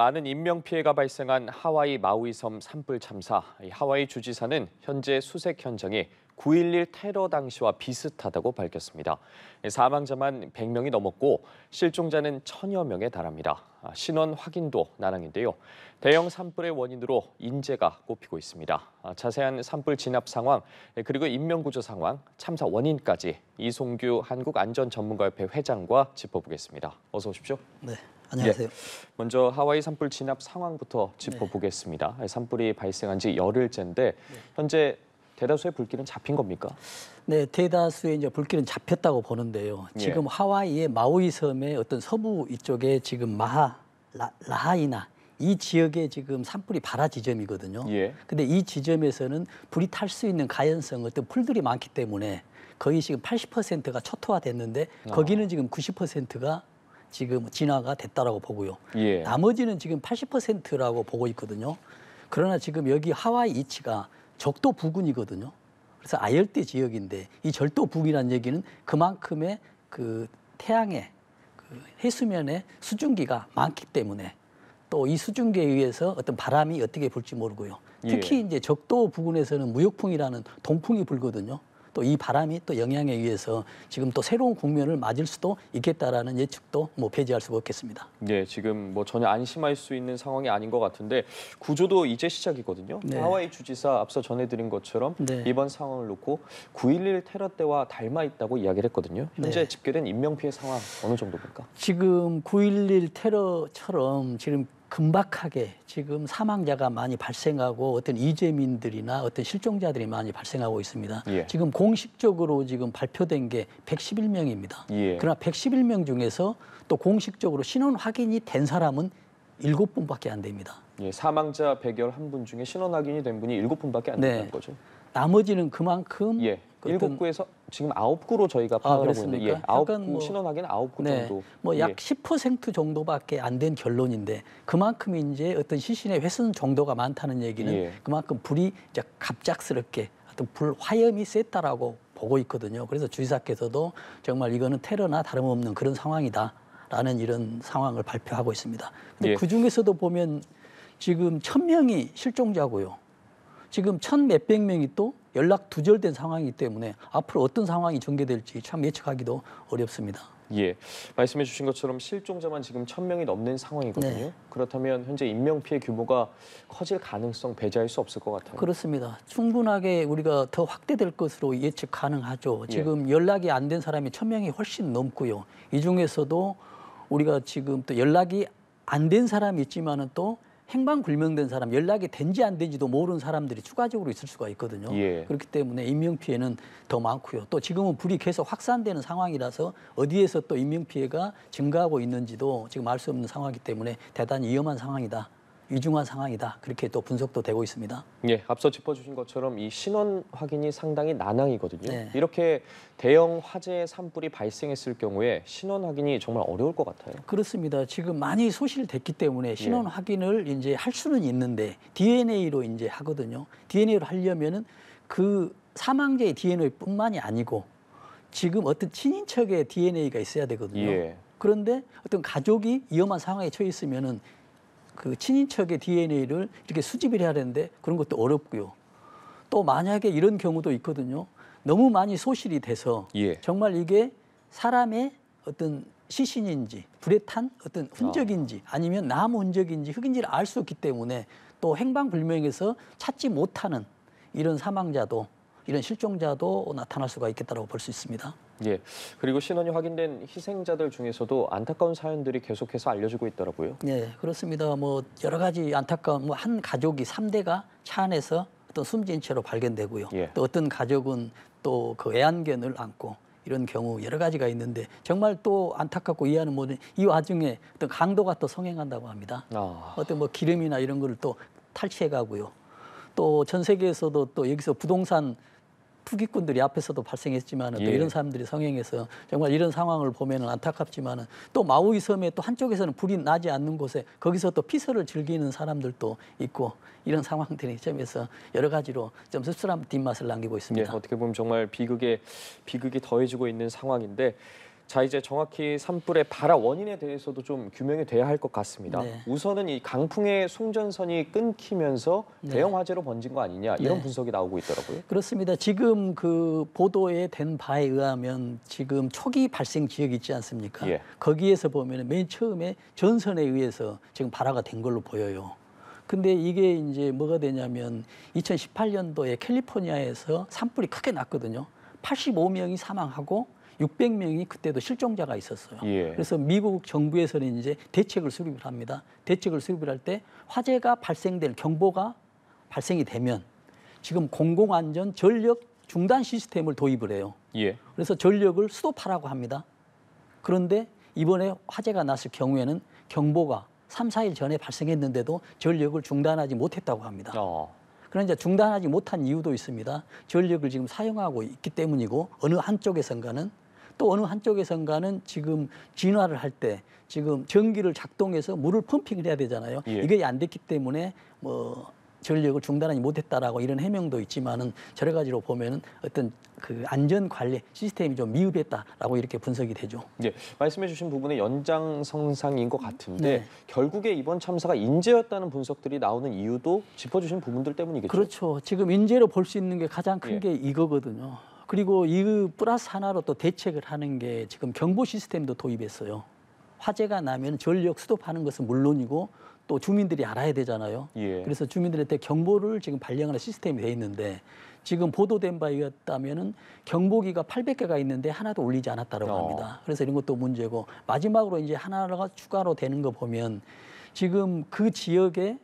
많은 인명 피해가 발생한 하와이 마우이섬 산불 참사, 하와이 주지사는 현재 수색 현장에 9.11 테러 당시와 비슷하다고 밝혔습니다. 사망자만 100명이 넘었고 실종자는 1천여 명에 달합니다. 아, 신원 확인도 난항인데요. 대형 산불의 원인으로 인재가 꼽히고 있습니다. 아, 자세한 산불 진압 상황, 네, 그리고 인명구조 상황, 참사 원인까지 이송규 한국안전전문가협회 회장과 짚어보겠습니다. 어서 오십시오. 네. 안녕하세요. 예, 먼저 하와이 산불 진압 상황부터 네. 짚어보겠습니다. 네. 산불이 발생한 지 열흘째인데 네. 현재 대다수의 불길은 잡힌 겁니까? 네, 대다수의 이제 불길은 잡혔다고 보는데요. 예. 지금 예. 하와이의 마우이 섬의 어떤 서부 이쪽에 지금 마하 라, 라하이나 이 지역에 지금 산불이 발화 지점이거든요. 예. 근데 이 지점에서는 불이 탈 수 있는 가연성 어떤 풀들이 많기 때문에 거의 지금 80%가 초토화됐는데 아. 거기는 지금 90%가 지금 진화가 됐다라고 보고요. 예. 나머지는 지금 80%라고 보고 있거든요. 그러나 지금 여기 하와이 이치가 적도 부근이거든요. 그래서 아열대 지역인데 이 절도 부근이라는 얘기는 그만큼의 그 태양의 그 해수면의 수증기가 많기 때문에 또 이 수증기에 의해서 어떤 바람이 어떻게 불지 모르고요. 예. 특히 예. 이제 적도 부근에서는 무역풍이라는 동풍이 불거든요. 또이 바람이 또 영향에 의해서 지금 또 새로운 국면을 맞을 수도 있겠다라는 예측도 뭐 배제할 수가 없겠습니다. 네, 지금 뭐 전혀 안심할 수 있는 상황이 아닌 것 같은데 구조도 이제 시작이거든요. 네. 하와이 주지사 앞서 전해드린 것처럼 네. 이번 상황을 놓고 9.11 테러 때와 닮아 있다고 이야기를 했거든요. 현재 네. 집계된 인명피해 상황 어느 정도입니까? 지금 9.11 테러처럼 지금 금박하게 지금 사망자가 많이 발생하고 어떤 이재민들이나 어떤 실종자들이 많이 발생하고 있습니다. 예. 지금 공식적으로 지금 발표된 게 111명입니다. 예. 그러나 111명 중에서 또 공식적으로 신원 확인이 된 사람은 7분밖에 안 됩니다. 예, 사망자 100열 한분 중에 신원 확인이 된 분이 7분밖에 안 네. 된다는 거죠. 나머지는 그만큼 예. 일곱 구에서 지금 아홉 구로 저희가 파악하고 아, 있는데 예, 아홉 구 뭐, 신원하기 아홉 구 네, 정도. 뭐약 십10% 예. 정도밖에 안 된 결론인데 그만큼 이제 어떤 시신의 훼손 정도가 많다는 얘기는 예. 그만큼 불이 이제 갑작스럽게 어떤 불화염이 셌다라고 보고 있거든요. 그래서 주의사께서도 정말 이거는 테러나 다름없는 그런 상황이다라는 이런 상황을 발표하고 있습니다. 근데 예. 그 중에서도 보면 지금 천 명이 실종자고요. 지금 천 몇백 명이 또 연락 두절된 상황이기 때문에 앞으로 어떤 상황이 전개될지 참 예측하기도 어렵습니다. 예, 말씀해 주신 것처럼 실종자만 지금 천명이 넘는 상황이거든요. 네. 그렇다면 현재 인명피해 규모가 커질 가능성 배제할 수 없을 것 같아요. 그렇습니다. 충분하게 우리가 더 확대될 것으로 예측 가능하죠. 예. 지금 예. 연락이 안 된 사람이 천명이 훨씬 넘고요. 이 중에서도 우리가 지금 또 연락이 안 된 사람이 있지만또 행방 불명된 사람, 연락이 된지 안 된지도 모르는 사람들이 추가적으로 있을 수가 있거든요. 예. 그렇기 때문에 인명 피해는 더 많고요. 또 지금은 불이 계속 확산되는 상황이라서 어디에서 또 인명 피해가 증가하고 있는지도 지금 알 수 없는 상황이기 때문에 대단히 위험한 상황이다. 위중한 상황이다. 그렇게 또 분석도 되고 있습니다. 예, 앞서 짚어주신 것처럼 이 신원 확인이 상당히 난항이거든요. 네. 이렇게 대형 화재 산불이 발생했을 경우에 신원 확인이 정말 어려울 것 같아요. 그렇습니다. 지금 많이 소실됐기 때문에 신원 예. 확인을 이제 할 수는 있는데 DNA로 이제 하거든요. DNA로 하려면은 그 사망자의 DNA뿐만이 아니고 지금 어떤 친인척의 DNA가 있어야 되거든요. 예. 그런데 어떤 가족이 위험한 상황에 처해 있으면은 그 친인척의 DNA를 이렇게 수집을 해야 되는데 그런 것도 어렵고요. 또 만약에 이런 경우도 있거든요. 너무 많이 소실이 돼서 예. 정말 이게 사람의 어떤 시신인지 불에 탄 어떤 흔적인지 아. 아니면 나무 흔적인지 흙인지를 알 수 없기 때문에 또 행방불명에서 찾지 못하는 이런 사망자도 이런 실종자도 나타날 수가 있겠다고볼 수 있습니다. 예. 그리고 신원이 확인된 희생자들 중에서도 안타까운 사연들이 계속해서 알려지고 있더라고요. 예, 그렇습니다. 뭐 여러 가지 안타까운 뭐 한 가족이 삼대가차 안에서 어떤 숨진 채로 발견되고요. 예. 또 어떤 가족은 또 그 애완견을 안고 이런 경우 여러 가지가 있는데 정말 또 안타깝고 이해하는 모든 이 와중에 어떤 강도가 또 성행한다고 합니다. 아... 어떤 뭐 기름이나 이런 거또 탈취해 가고요. 또 전 세계에서도 또 여기서 부동산 투기꾼들이 앞에서도 발생했지만 예. 또 이런 사람들이 성행해서 정말 이런 상황을 보면 안타깝지만 또 마우이 섬에또 한쪽에서는 불이 나지 않는 곳에 거기서 또 피서를 즐기는 사람들도 있고 이런 상황들이 점에서 여러 가지로 좀 씁쓸한 뒷맛을 남기고 있습니다. 예, 어떻게 보면 정말 비극에 비극이 더해지고 있는 상황인데 자 이제 정확히 산불의 발화 원인에 대해서도 좀 규명이 돼야 할 것 같습니다. 네. 우선은 이 강풍의 송전선이 끊기면서 네. 대형 화재로 번진 거 아니냐 이런 네. 분석이 나오고 있더라고요. 그렇습니다. 지금 그 보도에 된 바에 의하면 지금 초기 발생 지역 있지 않습니까? 예. 거기에서 보면 맨 처음에 전선에 의해서 지금 발화가 된 걸로 보여요. 근데 이게 이제 뭐가 되냐면 2018년도에 캘리포니아에서 산불이 크게 났거든요. 85명이 사망하고 600명이 그때도 실종자가 있었어요. 예. 그래서 미국 정부에서는 이제 대책을 수립을 합니다. 대책을 수립을 할 때 화재가 발생될 경보가 발생이 되면 지금 공공안전 전력 중단 시스템을 도입을 해요. 예. 그래서 전력을 수도파라고 합니다. 그런데 이번에 화재가 났을 경우에는 경보가 3, 4일 전에 발생했는데도 전력을 중단하지 못했다고 합니다. 어. 아. 그런데 중단하지 못한 이유도 있습니다. 전력을 지금 사용하고 있기 때문이고 어느 한쪽에선가는 또 어느 한쪽에선가는 지금 진화를 할 때 지금 전기를 작동해서 물을 펌핑을 해야 되잖아요. 예. 이게 안 됐기 때문에 뭐 전력을 중단하지 못했다라고 이런 해명도 있지만은 여러 가지로 보면은 어떤 그 안전 관리 시스템이 좀 미흡했다라고 이렇게 분석이 되죠. 네, 예. 말씀해주신 부분의 연장성상인 것 같은데 네. 결국에 이번 참사가 인재였다는 분석들이 나오는 이유도 짚어주신 부분들 때문이겠죠. 그렇죠. 지금 인재로 볼 수 있는 게 가장 큰게 예. 이거거든요. 그리고 이 플러스 하나로 또 대책을 하는 게 지금 경보 시스템도 도입했어요. 화재가 나면 전력 수도하는 것은 물론이고 또 주민들이 알아야 되잖아요. 예. 그래서 주민들한테 경보를 지금 발령하는 시스템이 돼 있는데 지금 보도된 바였다면은 경보기가 800개가 있는데 하나도 올리지 않았다고 어. 합니다. 그래서 이런 것도 문제고 마지막으로 이제 하나가 추가로 되는 거 보면 지금 그 지역에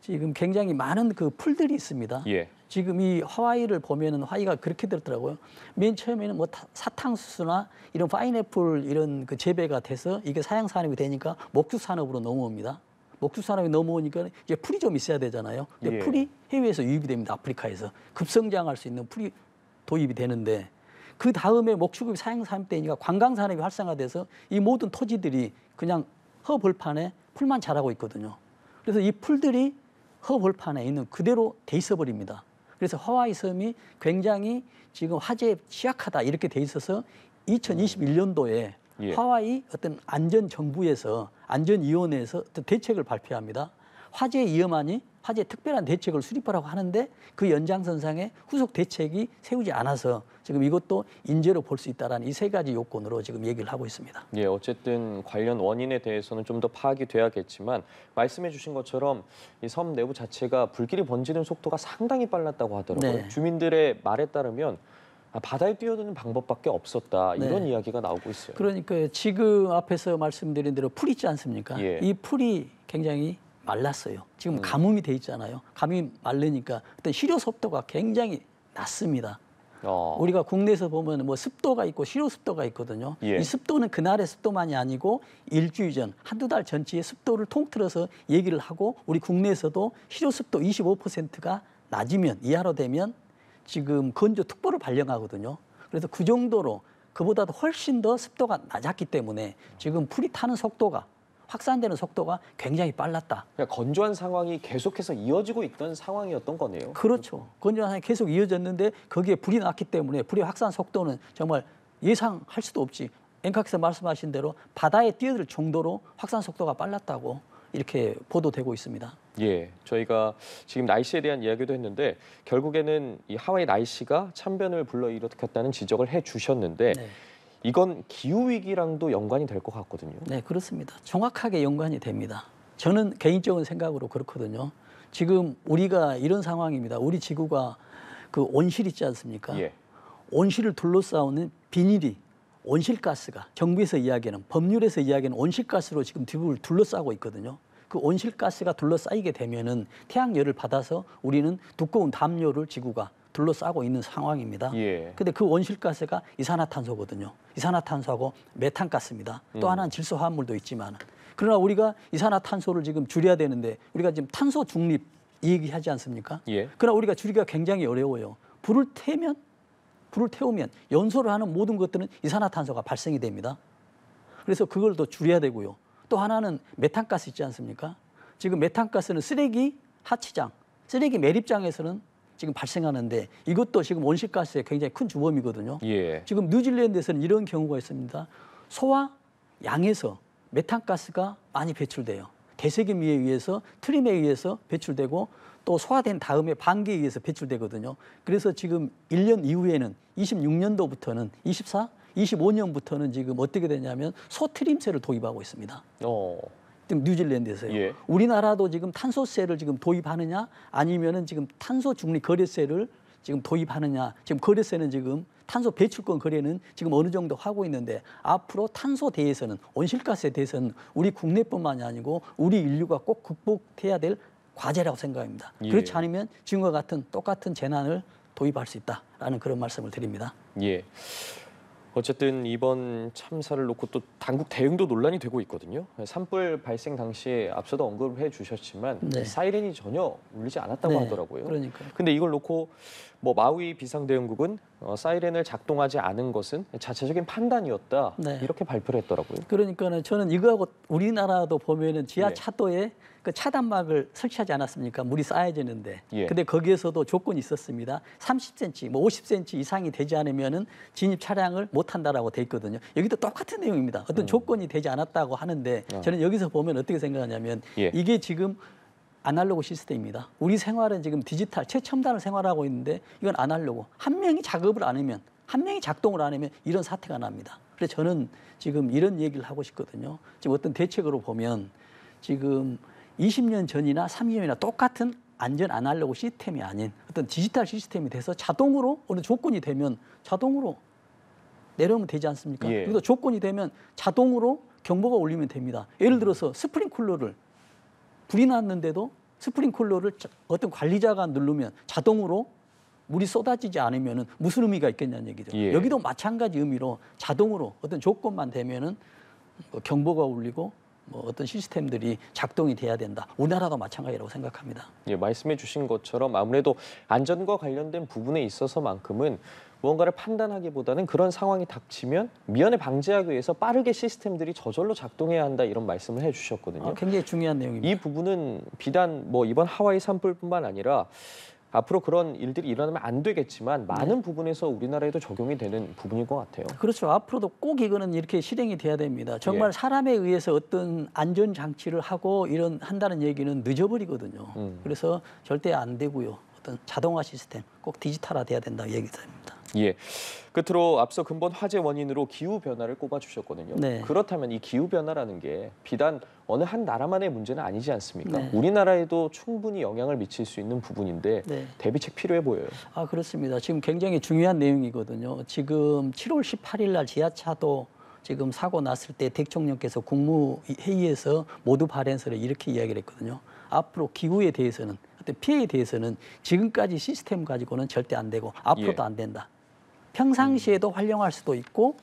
지금 굉장히 많은 그 풀들이 있습니다. 예. 지금 이 하와이를 보면은 하이가 그렇게 되더라고요맨 처음에는 뭐 사탕수수나 이런 파인애플 이런 그 재배가 돼서 이게 사양 산업이 되니까 목수 산업으로 넘어옵니다. 목수 산업이 넘어오니까 이제 풀이 좀 있어야 되잖아요. 근데 예. 풀이 해외에서 유입이 됩니다. 아프리카에서 급성장할 수 있는 풀이 도입이 되는데 그 다음에 목축업 사양 산업 되니까 관광 산업이 활성화돼서 이 모든 토지들이 그냥 허벌판에 풀만 자라고 있거든요. 그래서 이 풀들이 허벌판에 있는 그대로 돼 있어 버립니다. 그래서 하와이 섬이 굉장히 지금 화재에 취약하다 이렇게 돼 있어서 2021년도에 예. 하와이 어떤 안전 정부에서 안전 위원회에서 대책을 발표합니다. 화재 위험하니 화재 특별한 대책을 수립하라고 하는데 그 연장선상에 후속 대책이 세우지 않아서 지금 이것도 인재로 볼 수 있다라는 이 세 가지 요건으로 지금 얘기를 하고 있습니다. 예, 어쨌든 관련 원인에 대해서는 좀 더 파악이 돼야겠지만 말씀해 주신 것처럼 이섬 내부 자체가 불길이 번지는 속도가 상당히 빨랐다고 하더라고요. 네. 주민들의 말에 따르면 아, 바다에 뛰어드는 방법밖에 없었다 네. 이런 네. 이야기가 나오고 있어요. 그러니까 지금 앞에서 말씀드린 대로 풀 있지 않습니까? 예. 이 풀이 굉장히 말랐어요. 지금 음. 가뭄이 돼 있잖아요. 가뭄이 말르니까 어떤 실효 섭도가 굉장히 낮습니다. 어. 우리가 국내에서 보면 뭐 습도가 있고 실효 습도가 있거든요. 예. 이 습도는 그날의 습도만이 아니고 일주일 전, 한두 달 전치의 습도를 통틀어서 얘기를 하고 우리 국내에서도 실효 습도 25%가 낮으면 이하로 되면 지금 건조 특보를 발령하거든요. 그래서 그 정도로 그보다도 훨씬 더 습도가 낮았기 때문에 지금 풀이 타는 속도가 확산되는 속도가 굉장히 빨랐다. 그러니까 건조한 상황이 계속해서 이어지고 있던 상황이었던 거네요. 그렇죠. 건조한 상황이 계속 이어졌는데 거기에 불이 났기 때문에 불의 확산 속도는 정말 예상할 수도 없지. 앵카께서 말씀하신 대로 바다에 뛰어들 정도로 확산 속도가 빨랐다고 이렇게 보도되고 있습니다. 예, 저희가 지금 날씨에 대한 이야기도 했는데 결국에는 이 하와이 날씨가 참변을 불러일으켰다는 지적을 해주셨는데 네. 이건 기후 위기랑도 연관이 될 것 같거든요. 네, 그렇습니다. 정확하게 연관이 됩니다. 저는 개인적인 생각으로 그렇거든요. 지금 우리가 이런 상황입니다. 우리 지구가 그 온실 있지 않습니까? 예. 온실을 둘러싸우는 비닐이 온실가스가 정부에서 이야기하는 법률에서 이야기하는 온실가스로 지금 지구를 둘러싸고 있거든요. 그 온실가스가 둘러싸이게 되면은 태양열을 받아서 우리는 두꺼운 담요를 지구가 둘러싸고 있는 상황입니다. 예. 근데 그 온실가스가 이산화탄소거든요. 이산화탄소하고 메탄가스입니다. 음. 또 하나는 질소화합물도 있지만 그러나 우리가 이산화탄소를 지금 줄여야 되는데 우리가 지금 탄소 중립 얘기하지 않습니까? 예. 그러나 우리가 줄이기가 굉장히 어려워요. 불을 태면 불을 태우면 연소를 하는 모든 것들은 이산화탄소가 발생이 됩니다. 그래서 그걸 또 줄여야 되고요. 또 하나는 메탄가스 있지 않습니까? 지금 메탄가스는 쓰레기 하치장, 쓰레기 매립장에서는 지금 발생하는데 이것도 지금 온실가스의 굉장히 큰 주범이거든요. 예. 지금 뉴질랜드에서는 이런 경우가 있습니다. 소와 양에서 메탄가스가 많이 배출돼요. 대세균에 의해서 트림에 의해서 배출되고 또 소화된 다음에 방귀에 의해서 배출되거든요. 그래서 지금 1년 이후에는 26년도부터는 24, 25년부터는 지금 어떻게 되냐면 소 트림세를 도입하고 있습니다. 오. 어. 뉴질랜드에서요. 예. 우리나라도 지금 탄소세를 지금 도입하느냐 아니면은 지금 탄소 중립 거래세를 지금 도입하느냐 지금 거래세는 지금 탄소 배출권 거래는 지금 어느 정도 하고 있는데 앞으로 탄소 대해서는 온실가스에 대해서는 우리 국내뿐만이 아니고 우리 인류가 꼭 극복해야 될 과제라고 생각합니다. 예. 그렇지 않으면 지금과 같은 똑같은 재난을 도입할 수 있다라는 그런 말씀을 드립니다. 예. 어쨌든 이번 참사를 놓고 또 당국 대응도 논란이 되고 있거든요. 산불 발생 당시에 앞서도 언급을 해 주셨지만 네. 사이렌이 전혀 울리지 않았다고 네, 하더라고요. 그러니까. 근데 이걸 놓고 뭐 마우이 비상대응국은 어, 사이렌을 작동하지 않은 것은 자체적인 판단이었다 네. 이렇게 발표를 했더라고요. 그러니까 는 저는 이거하고 우리나라도 보면은 지하 예. 차도에 네. 그 차단막을 설치하지 않았습니까? 물이 쌓여지는데. 예. 근데 거기에서도 조건이 있었습니다. 30cm, 뭐 50cm 이상이 되지 않으면은 진입 차량을 못 한다라고 돼 있거든요. 여기도 똑같은 내용입니다. 어떤 음. 조건이 되지 않았다고 하는데 아. 저는 여기서 보면 어떻게 생각하냐면 예. 이게 지금 아날로그 시스템입니다. 우리 생활은 지금 디지털 최첨단을 생활하고 있는데 이건 아날로그. 한 명이 작업을 안 하면 한 명이 작동을 안 하면 이런 사태가 납니다. 그래서 저는 지금 이런 얘기를 하고 싶거든요. 지금 어떤 대책으로 보면 지금 20년 전이나 30년이나 똑같은 안전 아날로그 시스템이 아닌 어떤 디지털 시스템이 돼서 자동으로 어느 조건이 되면 자동으로 내려오면 되지 않습니까? 예. 그리고 조건이 되면 자동으로 경보가 울리면 됩니다. 예를 들어서 스프링쿨러를 불이 났는데도 스프링쿨러를 어떤 관리자가 누르면 자동으로 물이 쏟아지지 않으면 무슨 의미가 있겠냐는 얘기죠. 예. 여기도 마찬가지 의미로 자동으로 어떤 조건만 되면은 뭐 경보가 울리고 뭐 어떤 시스템들이 작동이 돼야 된다. 우리나라도 마찬가지라고 생각합니다. 예, 말씀해 주신 것처럼 아무래도 안전과 관련된 부분에 있어서만큼은 무언가를 판단하기보다는 그런 상황이 닥치면 미연에 방지하기 위해서 빠르게 시스템들이 저절로 작동해야 한다 이런 말씀을 해주셨거든요. 아, 굉장히 중요한 내용입니다. 이 부분은 비단 뭐 이번 하와이 산불뿐만 아니라 앞으로 그런 일들이 일어나면 안 되겠지만 네. 많은 부분에서 우리나라에도 적용이 되는 부분인 것 같아요. 그렇죠. 앞으로도 꼭 이거는 이렇게 실행이 돼야 됩니다. 정말 예. 사람에 의해서 어떤 안전 장치를 하고 이런 한다는 얘기는 늦어버리거든요. 음. 그래서 절대 안 되고요. 어떤 자동화 시스템 꼭 디지털화 돼야 된다 얘기됩니다. 예. 끝으로 앞서 근본 화재 원인으로 기후 변화를 꼽아 주셨거든요. 네. 그렇다면 이 기후 변화라는 게 비단 어느 한 나라만의 문제는 아니지 않습니까? 네. 우리나라에도 충분히 영향을 미칠 수 있는 부분인데 네. 대비책 필요해 보여요. 아 그렇습니다. 지금 굉장히 중요한 내용이거든요. 지금 7월 18일 날 지하차도 지금 사고 났을 때 대통령께서 국무회의에서 모두 발언서를 이렇게 이야기를 했거든요. 앞으로 기후에 대해서는 피해에 대해서는 지금까지 시스템 가지고는 절대 안 되고 앞으로도 예. 안 된다. 평상시에도 활용할 수도 있고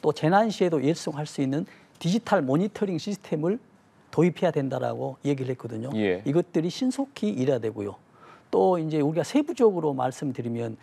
또 재난 시에도 일송할 수 있는 디지털 모니터링 시스템을 도입해야 된다라고 얘기를 했거든요. 예. 이것들이 신속히 일해야되고요또 이제 우리가 세부적으로 말씀드리면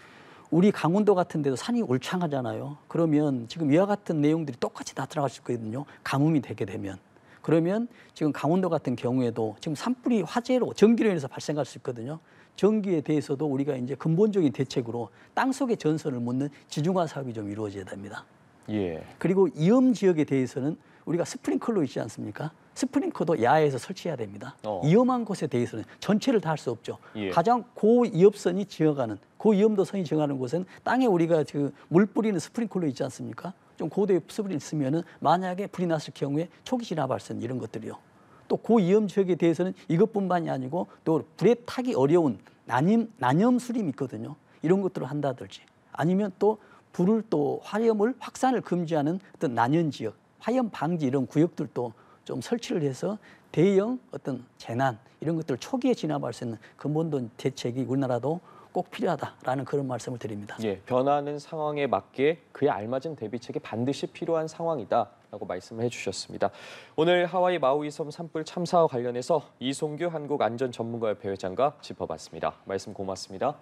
우리 강원도 같은 데도 산이 울창하잖아요. 그러면 지금 이와 같은 내용들이 똑같이 다 들어갈 수 있거든요. 가뭄이 되게 되면. 그러면 지금 강원도 같은 경우에도 지금 산불이 화재로 전기로 인해서 발생할 수 있거든요. 전기에 대해서도 우리가 이제 근본적인 대책으로 땅 속에 전선을 묻는 지중화 사업이 좀 이루어져야 됩니다. 예. 그리고 이염 지역에 대해서는 우리가 스프링클로 있지 않습니까? 스프링커도 야외에서 설치해야 됩니다. 어. 위험한 곳에 대해서는 전체를 다 할 수 없죠. 예. 가장 고위협선이 지어가는 고위험도 선이 지어가는 곳은 땅에 우리가 그물 뿌리는 스프링클로 있지 않습니까? 좀 고도의 습을 있으면은 만약에 불이 났을 경우에 초기 진화 발생 이런 것들이요. 또 고위험 그 지역에 대해서는 이것뿐만이 아니고 또 불에 타기 어려운 난임, 난염 수림이 있거든요. 이런 것들을 한다든지 아니면 또 불을 또 화염을 확산을 금지하는 어떤 난연 지역, 화염 방지 이런 구역들도 좀 설치를 해서 대형 어떤 재난 이런 것들 을 초기에 진압할 수 있는 근본적 인 대책이 우리나라도 꼭 필요하다라는 그런 말씀을 드립니다. 예, 변화하는 상황에 맞게 그에 알맞은 대비책이 반드시 필요한 상황이다. 라고 말씀을 해주셨습니다. 오늘 하와이 마우이섬 산불 참사와 관련해서 이송규 한국안전전문가협회 회장과 짚어봤습니다. 말씀 고맙습니다.